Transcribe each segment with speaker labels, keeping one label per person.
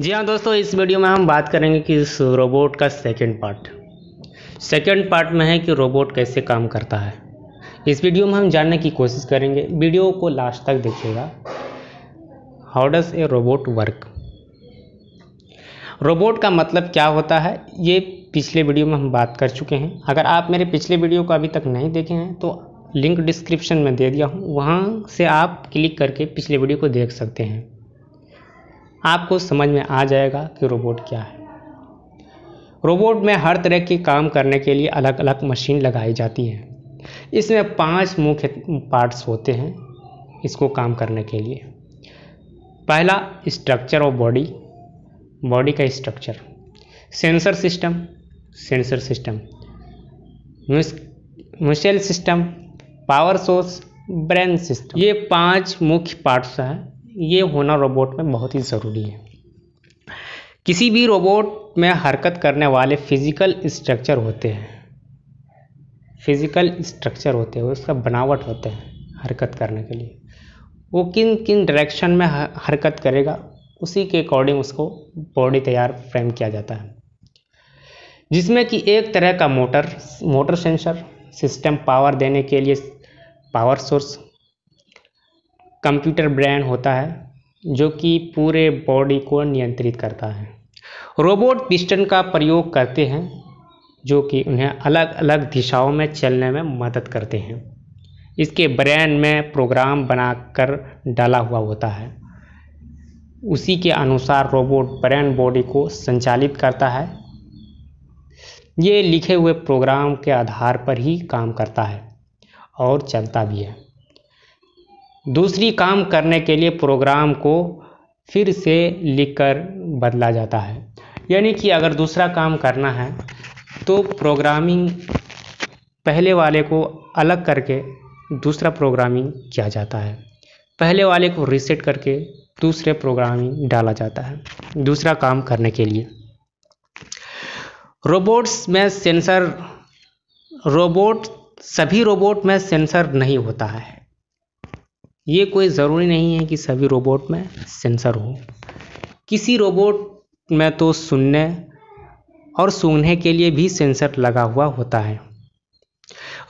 Speaker 1: जी हाँ दोस्तों इस वीडियो में हम बात करेंगे कि इस रोबोट का सेकंड पार्ट सेकंड पार्ट में है कि रोबोट कैसे काम करता है इस वीडियो में हम जानने की कोशिश करेंगे वीडियो को लास्ट तक देखिएगा how does a robot work robot का मतलब क्या होता है ये पिछले वीडियो में हम बात कर चुके हैं अगर आप मेरे पिछले वीडियो को अभी तक नहीं देखे हैं तो लिंक डिस्क्रिप्शन में दे दिया हूँ वहाँ से आप क्लिक करके पिछले वीडियो को देख सकते हैं आपको समझ में आ जाएगा कि रोबोट क्या है रोबोट में हर तरह के काम करने के लिए अलग अलग मशीन लगाई जाती हैं इसमें पांच मुख्य पार्ट्स होते हैं इसको काम करने के लिए पहला स्ट्रक्चर ऑफ बॉडी बॉडी का structure sensor system sensor system muscle system power source brain system ये पांच मुख्य पार्ट्स हैं ये होना रोबोट में बहुत ही ज़रूरी है किसी भी रोबोट में हरकत करने वाले फिज़िकल स्ट्रक्चर होते हैं फिज़िकल स्ट्रक्चर होते हैं उसका बनावट होते हैं हरकत करने के लिए वो किन किन डायरेक्शन में हरकत करेगा उसी के अकॉर्डिंग उसको बॉडी तैयार फ्रेम किया जाता है जिसमें कि एक तरह का motor motor sensor system power देने के लिए पावर सोर्स कंप्यूटर ब्रेन होता है जो कि पूरे बॉडी को नियंत्रित करता है रोबोट पिस्टन का प्रयोग करते हैं जो कि उन्हें अलग अलग दिशाओं में चलने में मदद करते हैं इसके ब्रेन में प्रोग्राम बनाकर डाला हुआ होता है उसी के अनुसार रोबोट ब्रेन बॉडी को संचालित करता है ये लिखे हुए प्रोग्राम के आधार पर ही काम करता है और चलता भी है दूसरी काम करने के लिए प्रोग्राम को फिर से लिखकर बदला जाता है यानी कि अगर दूसरा काम करना है तो प्रोग्रामिंग पहले वाले को अलग करके दूसरा प्रोग्रामिंग किया जाता है पहले वाले को रीसेट करके दूसरे प्रोग्रामिंग डाला जाता है दूसरा काम करने के लिए रोबोट्स में सेंसर रोबोट सभी रोबोट में सेंसर नहीं होता है ये कोई ज़रूरी नहीं है कि सभी रोबोट में सेंसर हो किसी रोबोट में तो सुनने और सूंघने के लिए भी सेंसर लगा हुआ होता है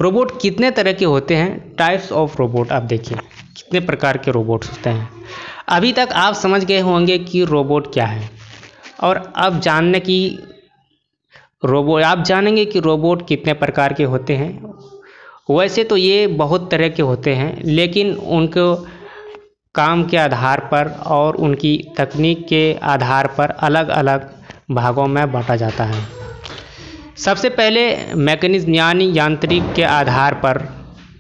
Speaker 1: रोबोट कितने तरह के होते हैं टाइप्स ऑफ रोबोट आप देखिए कितने प्रकार के रोबोट्स होते हैं अभी तक आप समझ गए होंगे कि रोबोट क्या है और अब जानने की रोबोट आप जानेंगे कि रोबोट कितने प्रकार के होते हैं वैसे तो ये बहुत तरह के होते हैं लेकिन उनको काम के आधार पर और उनकी तकनीक के आधार पर अलग अलग भागों में बांटा जाता है सबसे पहले मैकेनिज्म यानी यांत्रिक के आधार पर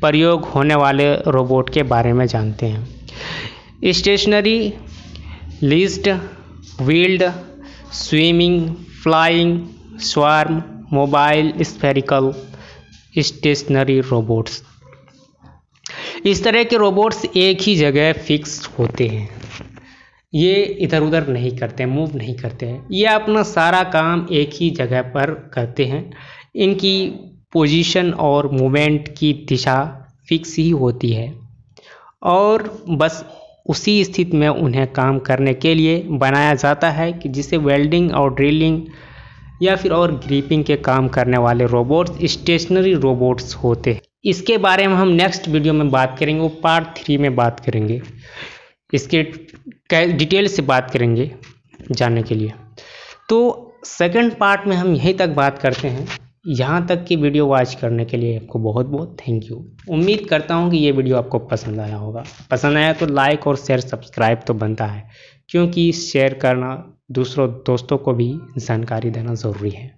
Speaker 1: प्रयोग होने वाले रोबोट के बारे में जानते हैं stationary list wheeled swimming flying swarm mobile spherical stationary robots इस तरह के रोबोट्स एक ही जगह फिक्स होते हैं ये इधर उधर नहीं करते मूव नहीं करते हैं ये अपना सारा काम एक ही जगह पर करते हैं इनकी पोजीशन और मूवमेंट की दिशा फिक्स ही होती है और बस उसी स्थिति में उन्हें काम करने के लिए बनाया जाता है कि जिसे वेल्डिंग और ड्रिलिंग या फिर और ग्रीपिंग के काम करने वाले रोबोट्स स्टेशनरी रोबोट्स होते हैं इसके बारे में हम नेक्स्ट वीडियो में बात करेंगे वो पार्ट थ्री में बात करेंगे इसके डिटेल से बात करेंगे जानने के लिए तो सेकंड पार्ट में हम यहीं तक बात करते हैं यहाँ तक की वीडियो वॉच करने के लिए आपको बहुत बहुत थैंक यू उम्मीद करता हूँ कि ये वीडियो आपको पसंद आया होगा पसंद आया तो लाइक और शेयर सब्सक्राइब तो बनता है क्योंकि शेयर करना दूसरों दोस्तों को भी जानकारी देना ज़रूरी है